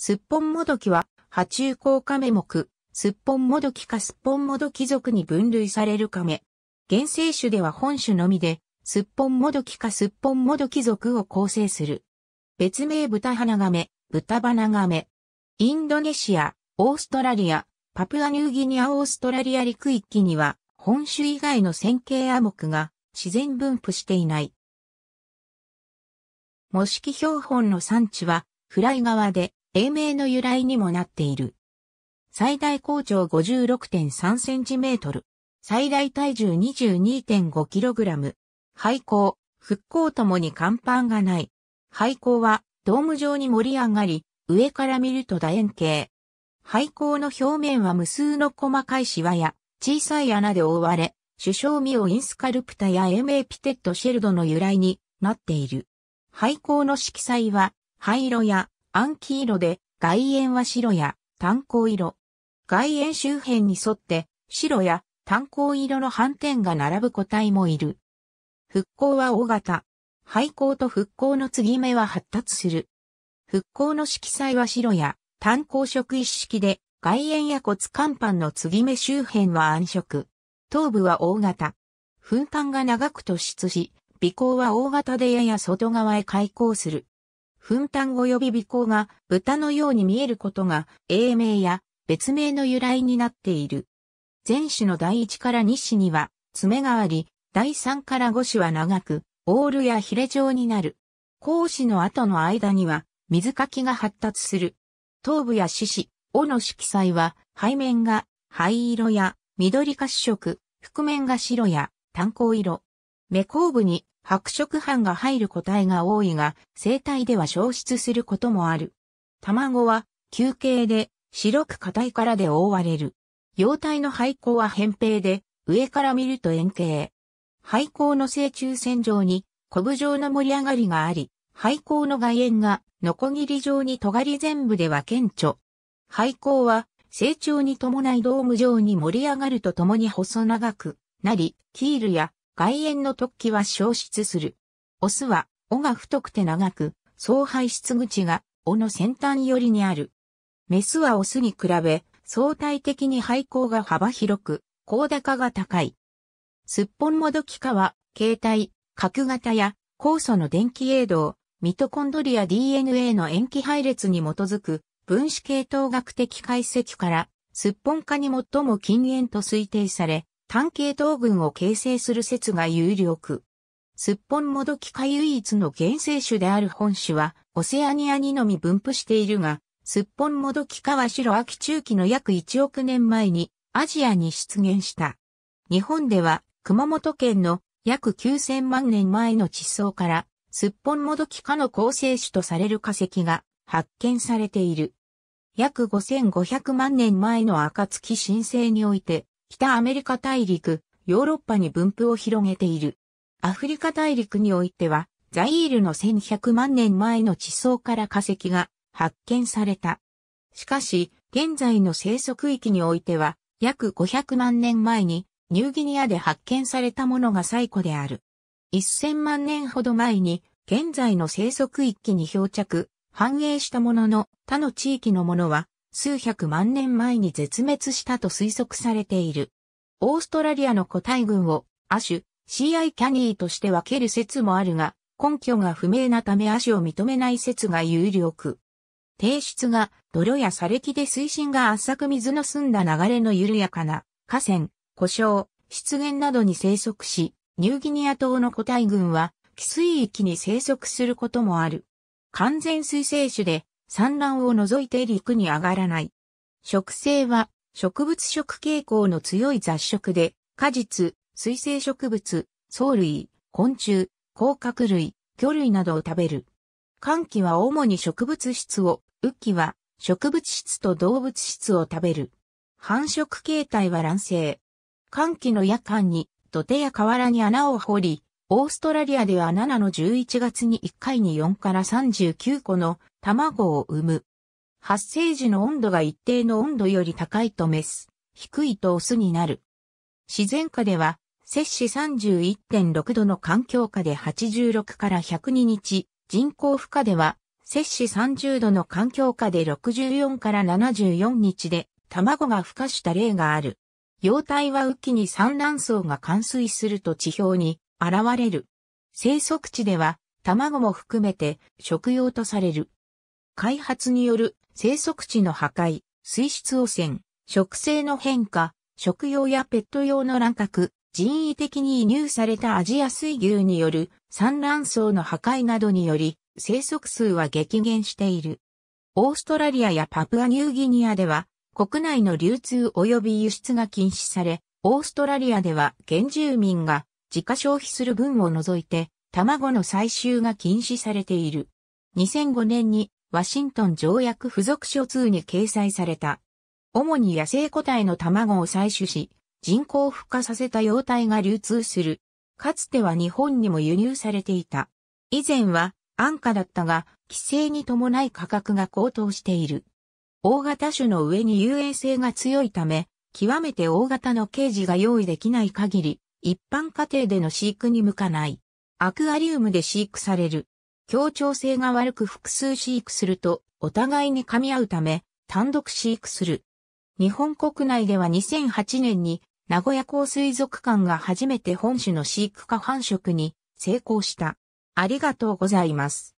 すっぽんもどきは、波中硬カメ目、すっぽんもどきかすっぽんもどき属に分類されるカメ。原生種では本種のみで、すっぽんもどきかすっぽんもどき属を構成する。別名豚花亀、豚花亀。インドネシア、オーストラリア、パプアニューギニアオーストラリア陸域には、本種以外の線形亜目が自然分布していない。模式標本の産地は、フライ側で、英名の由来にもなっている。最大高長 56.3cm、最大体重 22.5kg、廃校、復興ともに甲板がない。廃校はドーム状に盛り上がり、上から見ると楕円形。廃校の表面は無数の細かいシワや小さい穴で覆われ、首相ミオインスカルプタやエメーピテッドシェルドの由来になっている。廃校の色彩は灰色や暗黄色で、外縁は白や炭鉱色。外縁周辺に沿って、白や炭鉱色の斑点が並ぶ個体もいる。復興は大型。廃校と復興の継ぎ目は発達する。復興の色彩は白や炭鉱色一式で、外縁や骨間板の継ぎ目周辺は暗色。頭部は大型。噴管が長く突出し、尾行は大型でやや外側へ開口する。粉炭及び尾行が豚のように見えることが英名や別名の由来になっている。前種の第一から二種には爪があり、第三から五種は長く、オールやヒレ状になる。講師の後の間には水かきが発達する。頭部や獅子、尾の色彩は背面が灰色や緑褐色、覆面が白や炭鉱色。目後部に白色斑が入る個体が多いが、生体では消失することもある。卵は、球形で、白く硬い殻で覆われる。幼体の廃校は扁平で、上から見ると円形。廃校の正中線上に、コブ状の盛り上がりがあり、廃校の外縁が、ノコギリ状に尖り全部では顕著。廃校は、成長に伴いドーム状に盛り上がるとともに細長くなり、キールや外縁の突起は消失する。オスは、尾が太くて長く、総排出口が、尾の先端寄りにある。メスはオスに比べ、相対的に肺光が幅広く、高高が高い。すっぽんもどきかは、携帯、角型や、酵素の電気栄動、ミトコンドリア DNA の塩基配列に基づく、分子系統学的解析から、すっぽん化に最も近縁と推定され、単系統群を形成する説が有力。すっぽんもどきか唯一の原生種である本種は、オセアニアにのみ分布しているが、すっぽんもどきかは白秋中期の約1億年前にアジアに出現した。日本では熊本県の約9000万年前の地層から、すっぽんもどきかの構成種とされる化石が発見されている。約5500万年前の暁新星において、北アメリカ大陸、ヨーロッパに分布を広げている。アフリカ大陸においては、ザイールの1100万年前の地層から化石が発見された。しかし、現在の生息域においては、約500万年前にニューギニアで発見されたものが最古である。1000万年ほど前に、現在の生息域に漂着、繁栄したものの他の地域のものは数百万年前に絶滅したと推測されている。オーストラリアの個体群を亜種、CI キャニーとして分ける説もあるが、根拠が不明なため亜種を認めない説が有力。提出が泥や砂礫で水深が浅く水の澄んだ流れの緩やかな河川、故障、湿原などに生息し、ニューギニア島の個体群は寄水域に生息することもある。完全水生種で産卵を除いて陸に上がらない。食生は植物食傾向の強い雑食で、果実、水生植物、藻類、昆虫、甲殻類、魚類などを食べる。寒気は主に植物質を、雨季は植物質と動物質を食べる。繁殖形態は卵生。寒気の夜間に土手や河原に穴を掘り、オーストラリアでは7の11月に1回に4から39個の卵を産む。発生時の温度が一定の温度より高いとメス、低いとオスになる。自然下では、摂氏31.6度の環境下で86から102日、人工負荷では、摂氏30度の環境下で64から74日で、卵が孵化した例がある。幼体は雨季に産卵層が冠水すると地表に現れる。生息地では卵も含めて食用とされる。開発による生息地の破壊、水質汚染、食性の変化、食用やペット用の乱獲、人為的に移入されたアジア水牛による産卵層の破壊などにより生息数は激減している。オーストラリアやパプアニューギニアでは国内の流通及び輸出が禁止され、オーストラリアでは原住民が自家消費する分を除いて、卵の採集が禁止されている。2005年にワシントン条約付属書通に掲載された。主に野生個体の卵を採取し、人工孵化させた幼体が流通する。かつては日本にも輸入されていた。以前は安価だったが、規制に伴い価格が高騰している。大型種の上に遊泳性が強いため、極めて大型のケージが用意できない限り、一般家庭での飼育に向かない。アクアリウムで飼育される。協調性が悪く複数飼育すると、お互いに噛み合うため、単独飼育する。日本国内では2008年に、名古屋港水族館が初めて本種の飼育下繁殖に成功した。ありがとうございます。